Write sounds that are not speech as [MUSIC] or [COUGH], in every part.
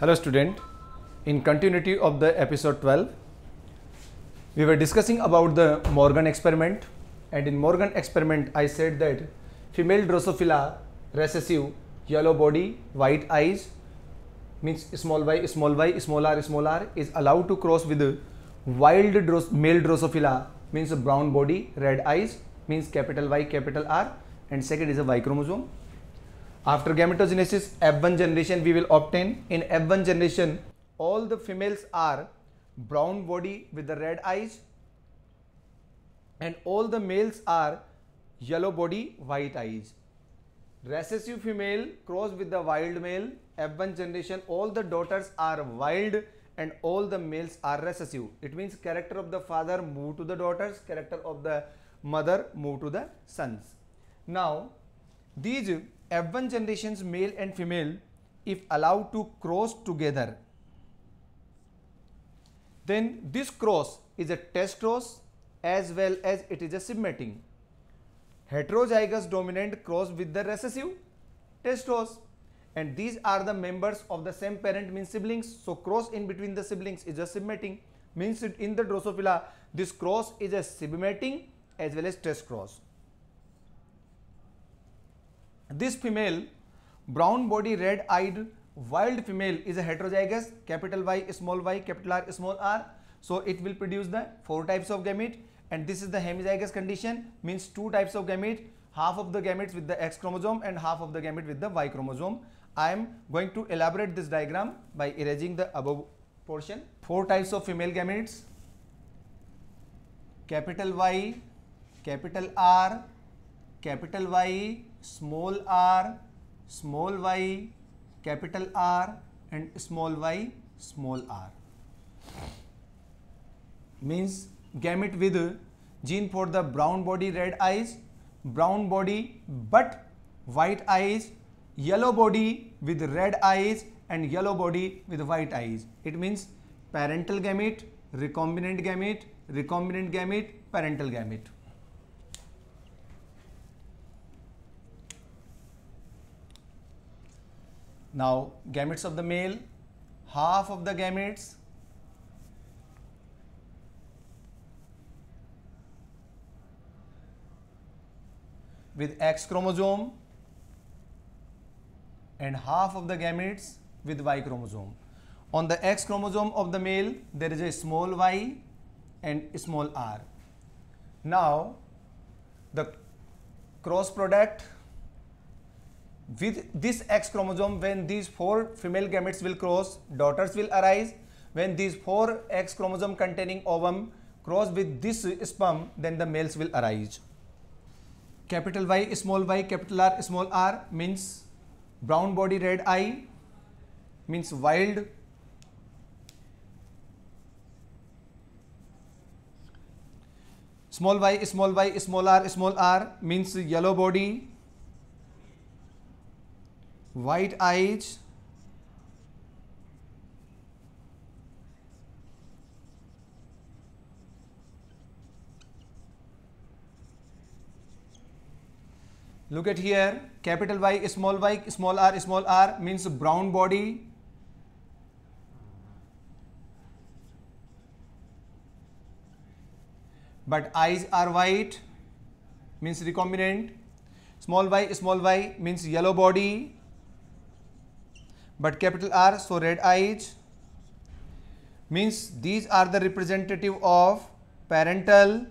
Hello student, in continuity of the episode 12, we were discussing about the Morgan experiment and in Morgan experiment I said that female Drosophila recessive yellow body white eyes means small y small y small r small r is allowed to cross with wild dros male Drosophila means brown body red eyes means capital Y capital R and second is a Y chromosome after gametogenesis F1 generation we will obtain in F1 generation all the females are brown body with the red eyes and all the males are yellow body white eyes. Recessive female cross with the wild male F1 generation all the daughters are wild and all the males are recessive. It means character of the father move to the daughters, character of the mother move to the sons. Now these F1 generation's male and female, if allowed to cross together, then this cross is a test cross as well as it is a submating. Heterozygous dominant cross with the recessive test cross and these are the members of the same parent means siblings. So cross in between the siblings is a submating means in the Drosophila this cross is a submating as well as test cross. This female, brown body, red eyed, wild female is a heterozygous, capital Y, small y, capital R, small r. So it will produce the four types of gamete and this is the hemizygous condition means two types of gamete, half of the gametes with the X chromosome and half of the gamete with the Y chromosome. I am going to elaborate this diagram by erasing the above portion. Four types of female gametes, capital Y, capital R, capital Y, small r, small y, capital R and small y, small r. Means gamete with gene for the brown body red eyes, brown body but white eyes, yellow body with red eyes and yellow body with white eyes. It means parental gamete, recombinant gamete, recombinant gamete, parental gamete. Now gametes of the male, half of the gametes with X chromosome and half of the gametes with Y chromosome. On the X chromosome of the male, there is a small y and small r. Now, the cross product with this X chromosome when these four female gametes will cross daughters will arise when these four X chromosome containing ovum cross with this sperm then the males will arise capital Y small y capital R small r means brown body red eye means wild small y small y small r small r means yellow body white eyes look at here capital y small y small r small r means brown body but eyes are white means recombinant small y small y means yellow body but capital R. So, red eyes means these are the representative of parental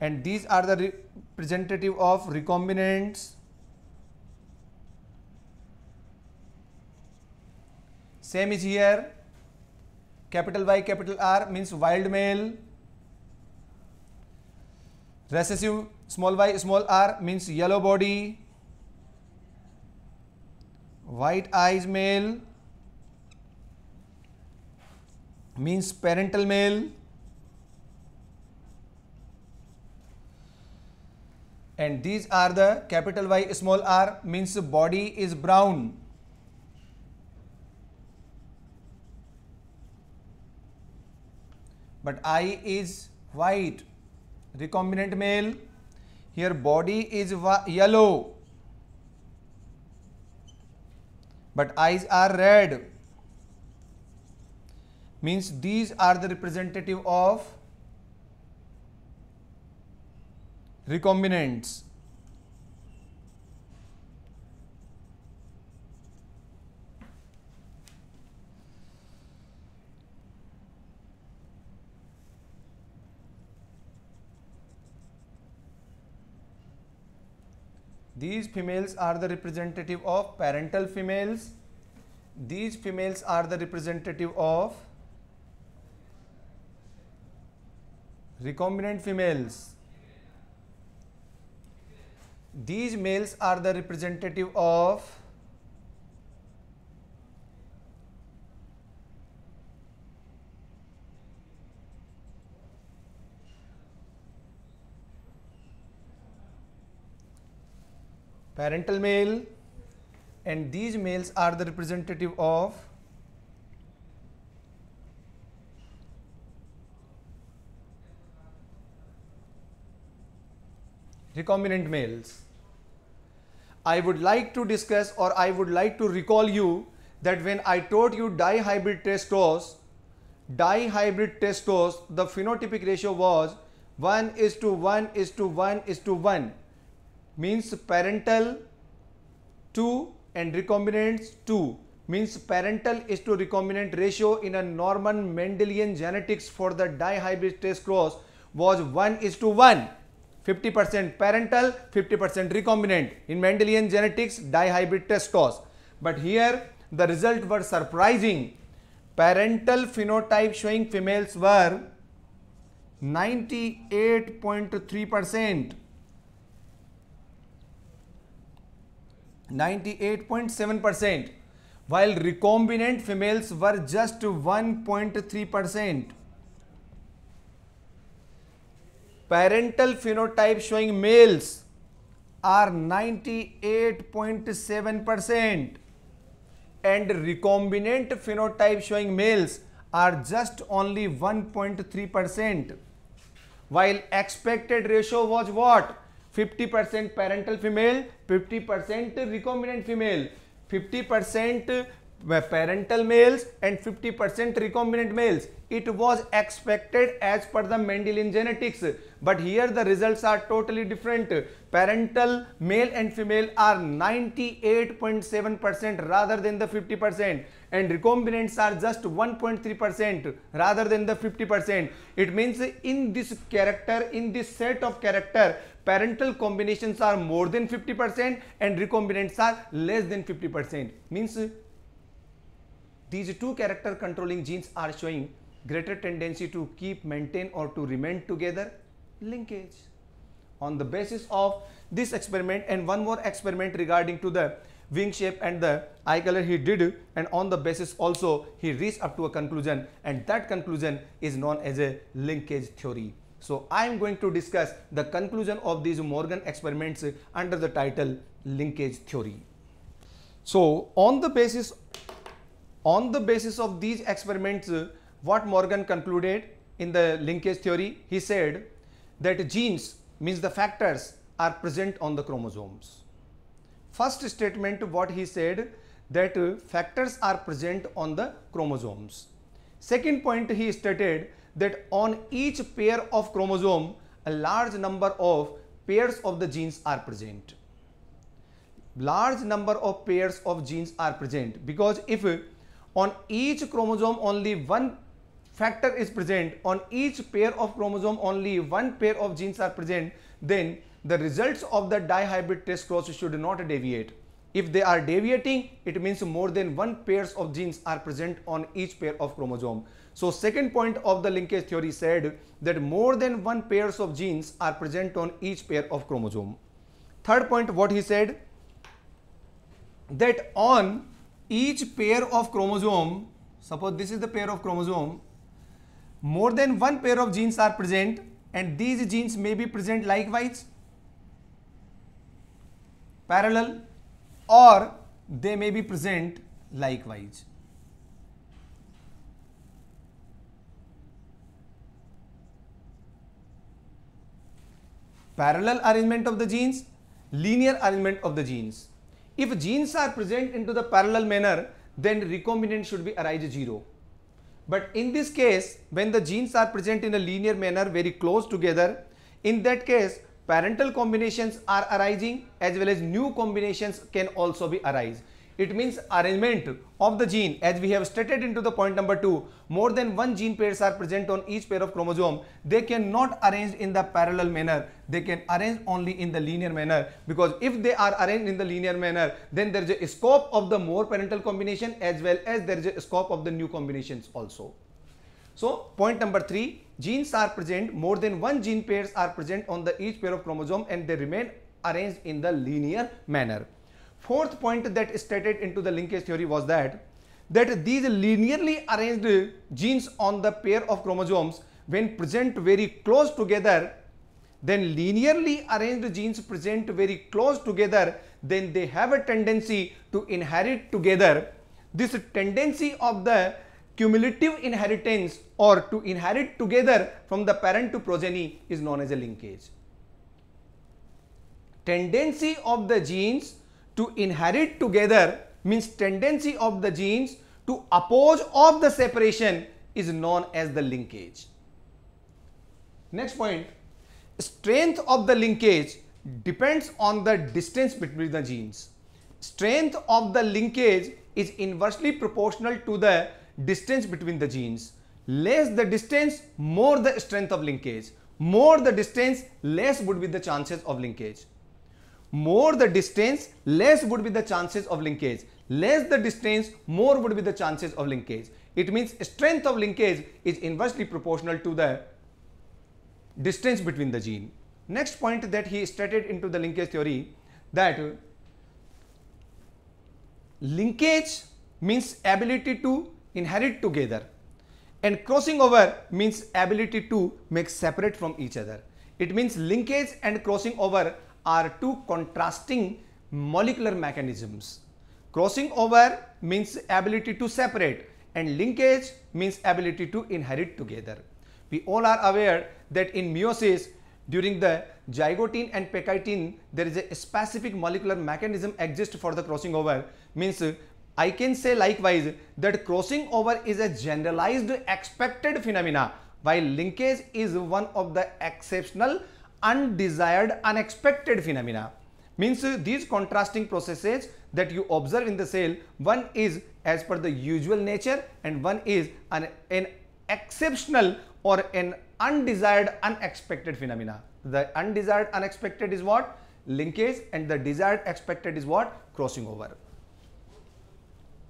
and these are the representative of recombinants same is here capital Y capital R means wild male recessive small y small r means yellow body white eyes male means parental male and these are the capital Y small r means body is brown. But I is white, recombinant male, here body is yellow, but eyes are red means these are the representative of recombinants These females are the representative of parental females. These females are the representative of recombinant females. These males are the representative of parental male and these males are the representative of recombinant males. I would like to discuss or I would like to recall you that when I taught you dihybrid testos, dihybrid testos, the phenotypic ratio was 1 is to 1 is to 1 is to 1 means parental 2 and recombinants 2 means parental is to recombinant ratio in a Norman Mendelian genetics for the dihybrid test cross was 1 is to 1 50% parental 50% recombinant in Mendelian genetics dihybrid test cross but here the result were surprising parental phenotype showing females were 98.3 percent 98.7%, while recombinant females were just 1.3%. Parental phenotype showing males are 98.7% and recombinant phenotype showing males are just only 1.3%. While expected ratio was what? 50% parental female, 50% recombinant female, 50% uh, parental males and 50% recombinant males. It was expected as per the Mendelian genetics. But here the results are totally different. Parental male and female are 98.7% rather than the 50% and recombinants are just 1.3% rather than the 50%. It means in this character, in this set of character, parental combinations are more than 50% and recombinants are less than 50%. Means these two character controlling genes are showing greater tendency to keep, maintain or to remain together linkage on the basis of this experiment and one more experiment regarding to the wing shape and the eye color he did and on the basis also he reached up to a conclusion and that conclusion is known as a linkage theory. So I am going to discuss the conclusion of these Morgan experiments under the title linkage theory. So on the basis on the basis of these experiments what Morgan concluded in the linkage theory he said that genes means the factors are present on the chromosomes first statement what he said that factors are present on the chromosomes. Second point he stated that on each pair of chromosome a large number of pairs of the genes are present. Large number of pairs of genes are present because if on each chromosome only one factor is present on each pair of chromosome only one pair of genes are present then the results of the dihybrid test cross should not deviate. If they are deviating, it means more than one pairs of genes are present on each pair of chromosome. So second point of the linkage theory said that more than one pairs of genes are present on each pair of chromosome. Third point what he said that on each pair of chromosome, suppose this is the pair of chromosome, more than one pair of genes are present and these genes may be present likewise parallel or they may be present likewise. Parallel arrangement of the genes, linear arrangement of the genes. If genes are present into the parallel manner, then recombinant should be arise 0. But in this case, when the genes are present in a linear manner very close together, in that case parental combinations are arising as well as new combinations can also be arise. It means arrangement of the gene as we have stated into the point number 2 more than one gene pairs are present on each pair of chromosome they cannot arrange in the parallel manner they can arrange only in the linear manner because if they are arranged in the linear manner then there is a scope of the more parental combination as well as there is a scope of the new combinations also. So point number 3 genes are present, more than one gene pairs are present on the each pair of chromosome and they remain arranged in the linear manner. Fourth point that stated into the linkage theory was that that these linearly arranged genes on the pair of chromosomes when present very close together then linearly arranged genes present very close together then they have a tendency to inherit together this tendency of the Cumulative inheritance or to inherit together from the parent to progeny is known as a linkage. Tendency of the genes to inherit together means tendency of the genes to oppose of the separation is known as the linkage. Next point, strength of the linkage depends on the distance between the genes. Strength of the linkage is inversely proportional to the distance between the genes. Less the distance, more the strength of linkage. More the distance, less would be the chances of linkage. More the distance, less would be the chances of linkage. Less the distance, more would be the chances of linkage. It means strength of linkage is inversely proportional to the distance between the gene. Next point that he stated into the linkage theory that linkage means ability to inherit together and crossing over means ability to make separate from each other. It means linkage and crossing over are two contrasting molecular mechanisms. Crossing over means ability to separate and linkage means ability to inherit together. We all are aware that in meiosis during the zygotin and pechitin there is a specific molecular mechanism exists for the crossing over means I can say likewise that crossing over is a generalized expected phenomena while linkage is one of the exceptional undesired unexpected phenomena. Means these contrasting processes that you observe in the cell one is as per the usual nature and one is an, an exceptional or an undesired unexpected phenomena. The undesired unexpected is what? Linkage and the desired expected is what? Crossing over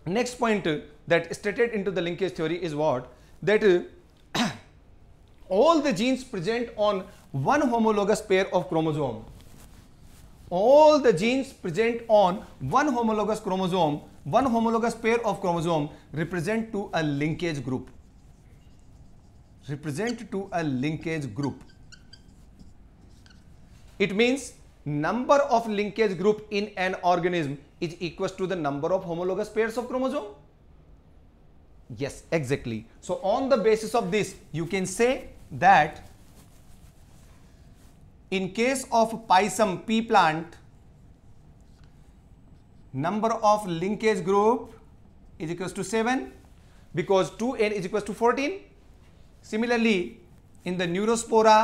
next point that stated into the linkage theory is what? That uh, [COUGHS] all the genes present on one homologous pair of chromosome, all the genes present on one homologous chromosome, one homologous pair of chromosome represent to a linkage group, represent to a linkage group. It means number of linkage group in an organism is equals to the number of homologous pairs of chromosome yes exactly so on the basis of this you can say that in case of pisum P plant number of linkage group is equals to 7 because 2n is equals to 14 similarly in the neurospora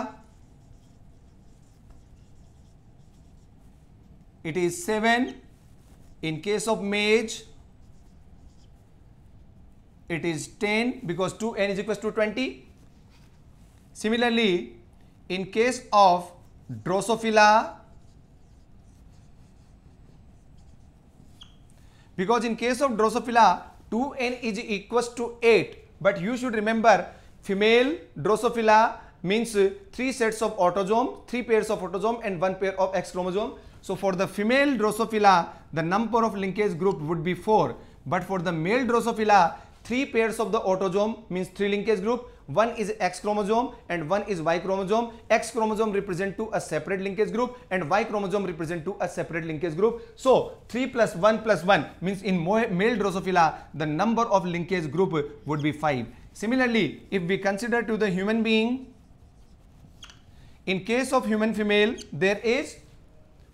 it is 7 in case of mage, it is 10 because 2n is equal to 20. Similarly, in case of Drosophila, because in case of Drosophila, 2n is equal to 8. But you should remember female Drosophila means 3 sets of autosome, 3 pairs of autosome and 1 pair of X chromosome. So for the female Drosophila, the number of linkage group would be 4. But for the male Drosophila, 3 pairs of the autosome means 3 linkage group. One is X chromosome and one is Y chromosome. X chromosome represent to a separate linkage group and Y chromosome represent to a separate linkage group. So 3 plus 1 plus 1 means in male Drosophila, the number of linkage group would be 5. Similarly, if we consider to the human being, in case of human female, there is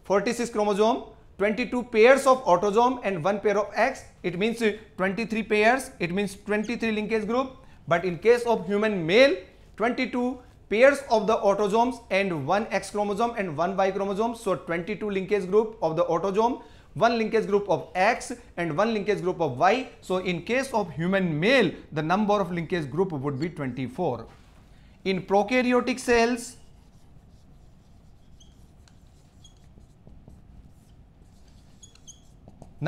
46 chromosome 22 pairs of autosome and one pair of X. It means 23 pairs. It means 23 linkage group. But in case of human male, 22 pairs of the autosomes and one X chromosome and one Y chromosome. So 22 linkage group of the autosome, one linkage group of X and one linkage group of Y. So in case of human male, the number of linkage group would be 24. In prokaryotic cells,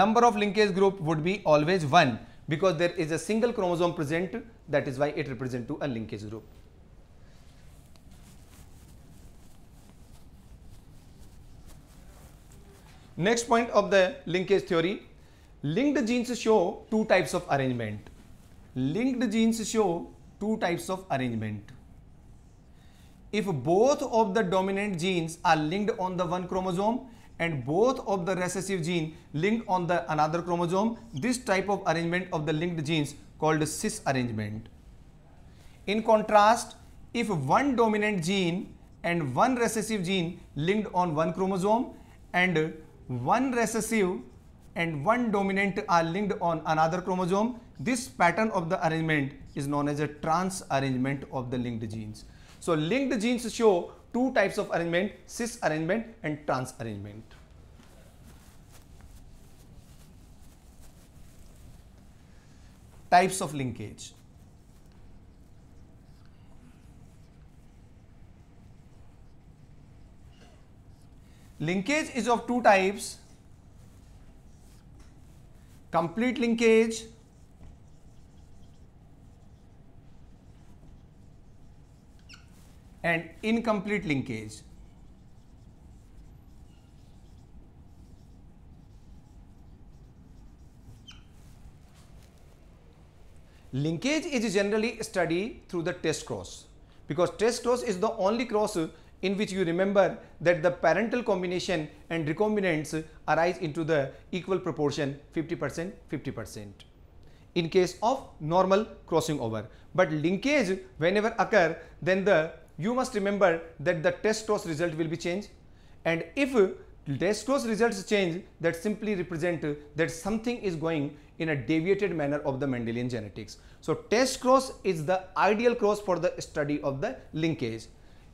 number of linkage group would be always 1 because there is a single chromosome present that is why it represents to a linkage group. Next point of the linkage theory, linked genes show two types of arrangement. Linked genes show two types of arrangement. If both of the dominant genes are linked on the one chromosome, and both of the recessive gene linked on the another chromosome this type of arrangement of the linked genes called cis arrangement in contrast if one dominant gene and one recessive gene linked on one chromosome and one recessive and one dominant are linked on another chromosome this pattern of the arrangement is known as a trans arrangement of the linked genes so linked genes show two types of arrangement, cis arrangement and trans arrangement. Types of linkage. Linkage is of two types, complete linkage and incomplete linkage. Linkage is generally studied through the test cross because test cross is the only cross in which you remember that the parental combination and recombinants arise into the equal proportion 50% 50% in case of normal crossing over. But linkage whenever occur then the you must remember that the test cross result will be changed and if test cross results change that simply represent that something is going in a deviated manner of the Mendelian genetics. So test cross is the ideal cross for the study of the linkage.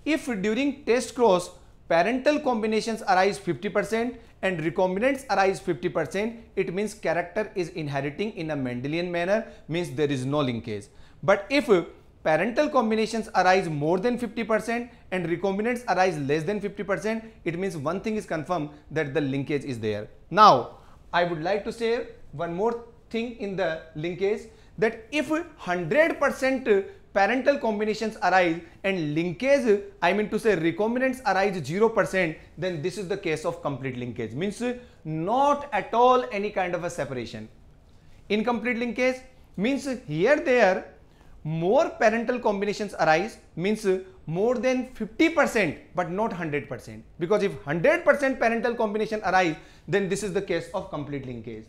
If during test cross parental combinations arise 50% and recombinants arise 50%, it means character is inheriting in a Mendelian manner means there is no linkage. But if parental combinations arise more than 50% and recombinants arise less than 50%, it means one thing is confirmed that the linkage is there. Now, I would like to say one more thing in the linkage that if 100% parental combinations arise and linkage I mean to say recombinants arise 0% then this is the case of complete linkage means not at all any kind of a separation. Incomplete linkage means here there more parental combinations arise means more than 50% but not 100% because if 100% parental combination arise then this is the case of complete linkage.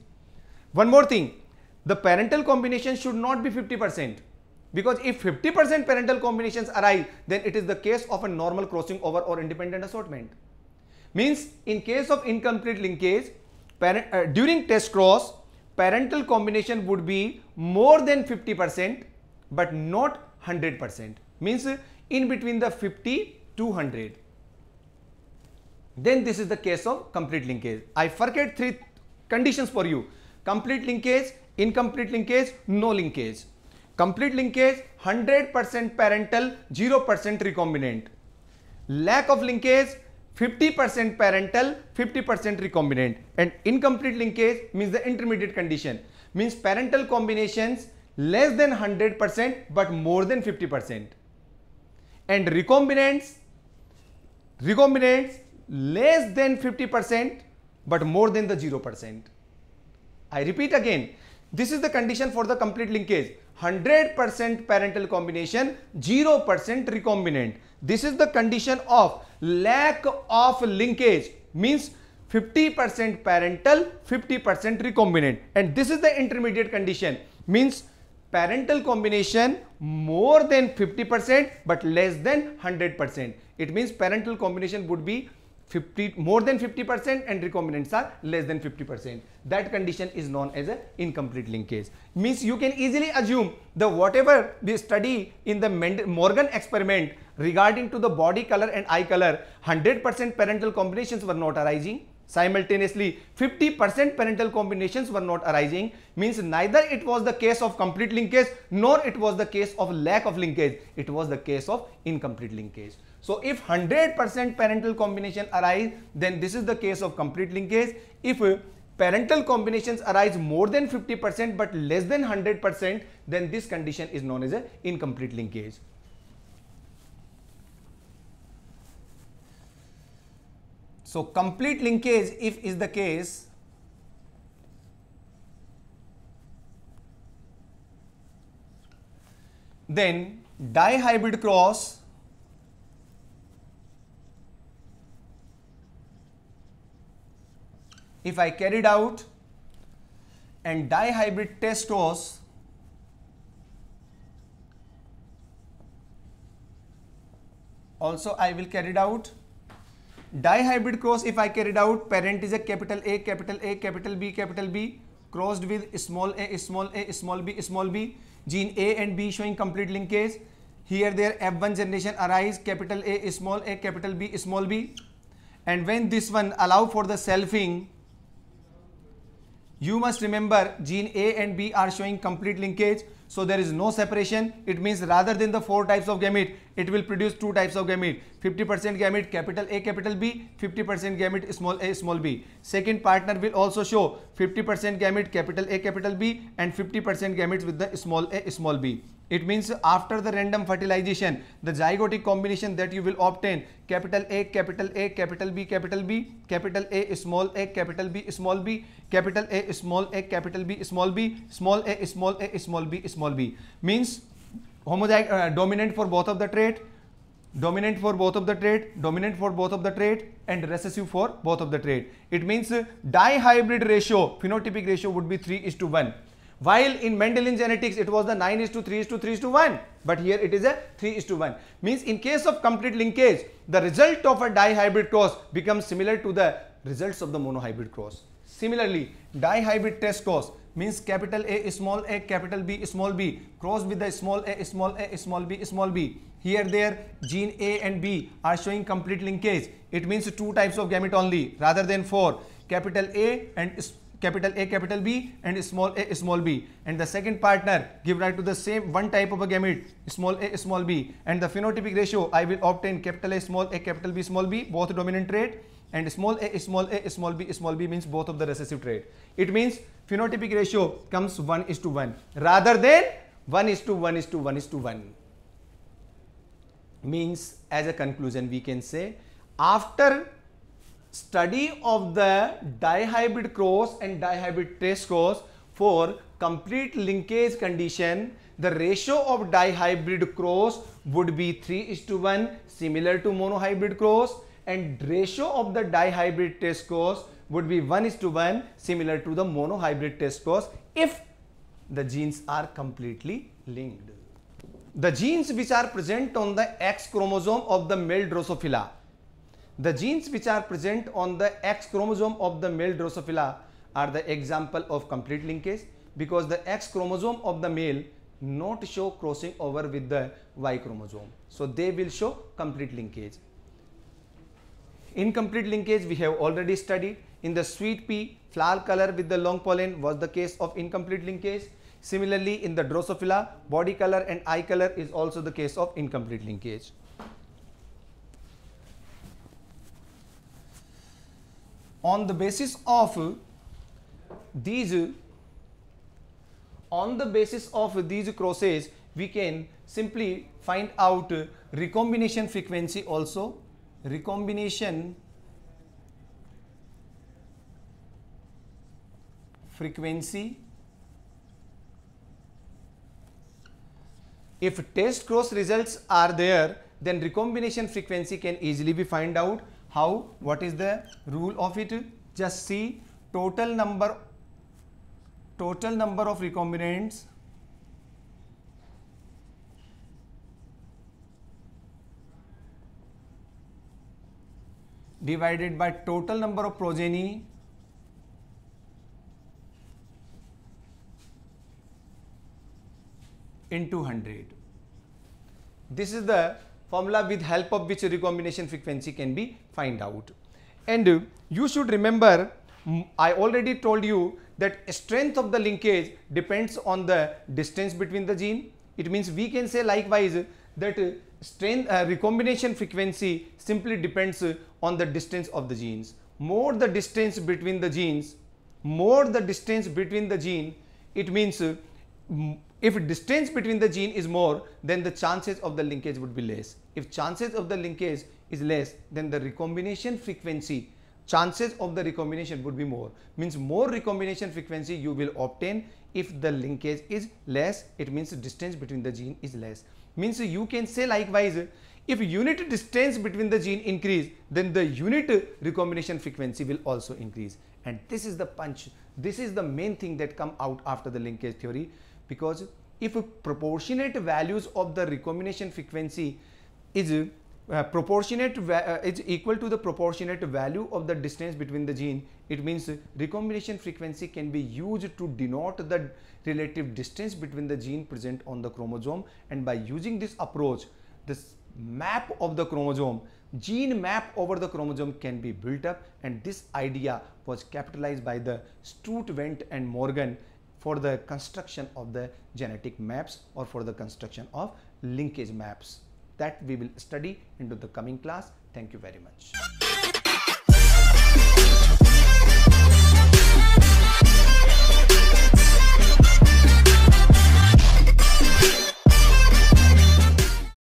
One more thing the parental combination should not be 50% because if 50% parental combinations arise then it is the case of a normal crossing over or independent assortment. Means in case of incomplete linkage parent, uh, during test cross parental combination would be more than 50% but not 100% means in between the 50 to 100 then this is the case of complete linkage i forget three conditions for you complete linkage incomplete linkage no linkage complete linkage 100% parental 0% recombinant lack of linkage 50% parental 50% recombinant and incomplete linkage means the intermediate condition means parental combinations less than 100% but more than 50%. And recombinants, recombinants less than 50% but more than the 0%. I repeat again, this is the condition for the complete linkage. 100% parental combination, 0% recombinant. This is the condition of lack of linkage means 50% parental, 50% recombinant. And this is the intermediate condition means parental combination more than 50% but less than 100%. It means parental combination would be 50 more than 50% and recombinants are less than 50%. That condition is known as an incomplete linkage. Means you can easily assume the whatever we study in the Morgan experiment regarding to the body color and eye color 100% parental combinations were not arising Simultaneously, 50% parental combinations were not arising means neither it was the case of complete linkage nor it was the case of lack of linkage. It was the case of incomplete linkage. So if 100% parental combination arise, then this is the case of complete linkage. If parental combinations arise more than 50% but less than 100%, then this condition is known as a incomplete linkage. So, complete linkage if is the case then dihybrid cross if I carried out and dihybrid test cross also I will carry out Dihybrid cross, if I carried out, parent is a capital A, capital A, capital B, capital B, crossed with small a, small a, small b, small b, gene A and B showing complete linkage. Here their F1 generation arise, capital A, small a, capital B, small b. And when this one allow for the selfing, you must remember gene A and B are showing complete linkage. So there is no separation. It means rather than the four types of gamete, it will produce two types of gamete. 50% gamete capital A capital B, 50% gamete small a small b. Second partner will also show 50% gamete capital A capital B and 50% gametes with the small a small b. It means after the random fertilization, the zygotic combination that you will obtain capital A, capital A, capital B, capital B, capital A, small a, capital B, small b, capital A, small a, capital B, small b, small a, small a, small b, small b. Means homozygote, uh, dominant for both of the trait, dominant for both of the trait, dominant for both of the trait and recessive for both of the trait. It means uh, dihybrid ratio, phenotypic ratio would be 3 is to 1. While in Mendelian genetics, it was the 9 is to 3 is to 3 is to 1. But here it is a 3 is to 1. Means in case of complete linkage, the result of a dihybrid cross becomes similar to the results of the monohybrid cross. Similarly, dihybrid test cross means capital A small a capital B small b cross with the small a small a small b small b. Here their gene A and B are showing complete linkage. It means two types of gamete only rather than four. Capital A and capital A capital B and small a small b and the second partner give rise to the same one type of a gamete small a small b and the phenotypic ratio I will obtain capital A small a capital B small b both dominant trait and small a small a small b small b means both of the recessive trait. It means phenotypic ratio comes 1 is to 1 rather than 1 is to 1 is to 1 is to 1 means as a conclusion we can say after study of the dihybrid cross and dihybrid test cross for complete linkage condition the ratio of dihybrid cross would be 3 is to 1 similar to monohybrid cross and ratio of the dihybrid test cross would be 1 is to 1 similar to the monohybrid test cross if the genes are completely linked. The genes which are present on the X chromosome of the male Drosophila the genes which are present on the X chromosome of the male Drosophila are the example of complete linkage because the X chromosome of the male not show crossing over with the Y chromosome. So they will show complete linkage. Incomplete linkage we have already studied. In the sweet pea, flower color with the long pollen was the case of incomplete linkage. Similarly, in the Drosophila, body color and eye color is also the case of incomplete linkage. on the basis of these on the basis of these crosses we can simply find out recombination frequency also recombination frequency if test cross results are there then recombination frequency can easily be find out how what is the rule of it just see total number total number of recombinants divided by total number of progeny into 100 this is the formula with help of which recombination frequency can be find out. And you should remember, mm, I already told you that strength of the linkage depends on the distance between the gene. It means we can say likewise that strength uh, recombination frequency simply depends on the distance of the genes. More the distance between the genes, more the distance between the gene, it means mm, if distance between the gene is more, then the chances of the linkage would be less. If chances of the linkage is less, then the recombination frequency, chances of the recombination would be more. Means more recombination frequency you will obtain if the linkage is less, it means distance between the gene is less. Means you can say likewise, if unit distance between the gene increase, then the unit recombination frequency will also increase. And this is the punch, this is the main thing that come out after the linkage theory because if proportionate values of the recombination frequency is uh, proportionate uh, is equal to the proportionate value of the distance between the gene it means recombination frequency can be used to denote the relative distance between the gene present on the chromosome and by using this approach this map of the chromosome gene map over the chromosome can be built up and this idea was capitalized by the Stroot, Wendt and Morgan for the construction of the genetic maps or for the construction of linkage maps that we will study into the coming class. Thank you very much.